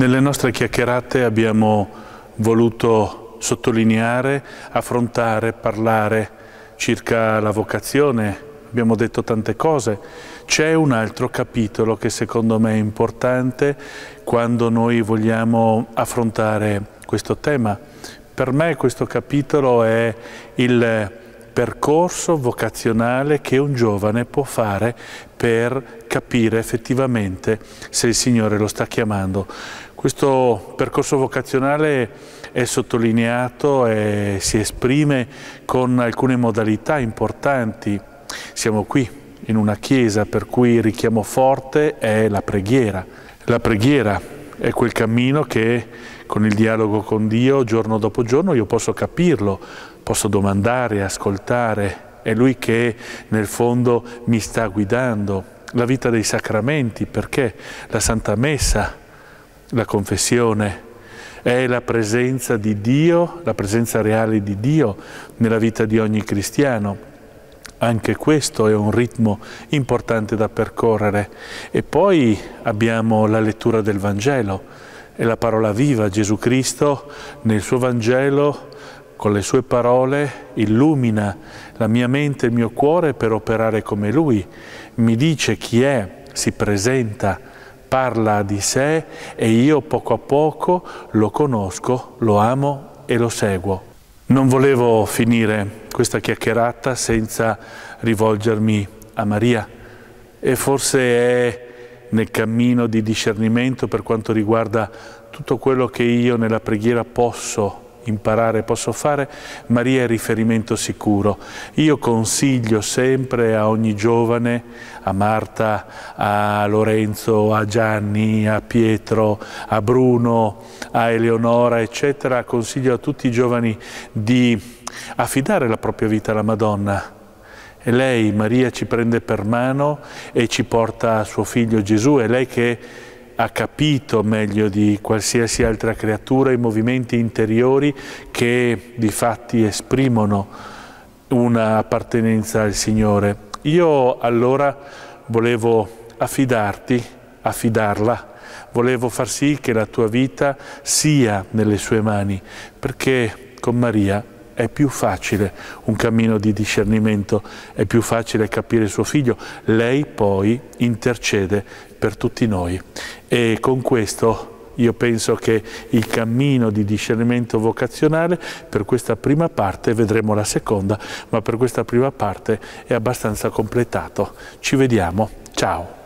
Nelle nostre chiacchierate abbiamo voluto sottolineare, affrontare, parlare circa la vocazione, abbiamo detto tante cose. C'è un altro capitolo che secondo me è importante quando noi vogliamo affrontare questo tema. Per me questo capitolo è il percorso vocazionale che un giovane può fare per capire effettivamente se il Signore lo sta chiamando. Questo percorso vocazionale è sottolineato e si esprime con alcune modalità importanti. Siamo qui in una chiesa per cui il richiamo forte è la preghiera. La preghiera è quel cammino che con il dialogo con Dio giorno dopo giorno io posso capirlo, posso domandare, ascoltare, è Lui che nel fondo mi sta guidando. La vita dei sacramenti, perché la Santa Messa, la confessione, è la presenza di Dio, la presenza reale di Dio nella vita di ogni cristiano. Anche questo è un ritmo importante da percorrere. E poi abbiamo la lettura del Vangelo è la parola viva, Gesù Cristo nel suo Vangelo con le sue parole illumina la mia mente e il mio cuore per operare come Lui, mi dice chi è, si presenta, parla di sé e io poco a poco lo conosco, lo amo e lo seguo. Non volevo finire questa chiacchierata senza rivolgermi a Maria e forse è nel cammino di discernimento per quanto riguarda tutto quello che io nella preghiera posso imparare, posso fare, Maria è riferimento sicuro. Io consiglio sempre a ogni giovane, a Marta, a Lorenzo, a Gianni, a Pietro, a Bruno, a Eleonora, eccetera, consiglio a tutti i giovani di affidare la propria vita alla Madonna e lei, Maria, ci prende per mano e ci porta a suo figlio Gesù. È lei che ha capito meglio di qualsiasi altra creatura i movimenti interiori che di fatti esprimono un'appartenenza al Signore. Io allora volevo affidarti, affidarla, volevo far sì che la tua vita sia nelle sue mani, perché con Maria è più facile un cammino di discernimento, è più facile capire suo figlio. Lei poi intercede per tutti noi e con questo io penso che il cammino di discernimento vocazionale per questa prima parte, vedremo la seconda, ma per questa prima parte è abbastanza completato. Ci vediamo, ciao!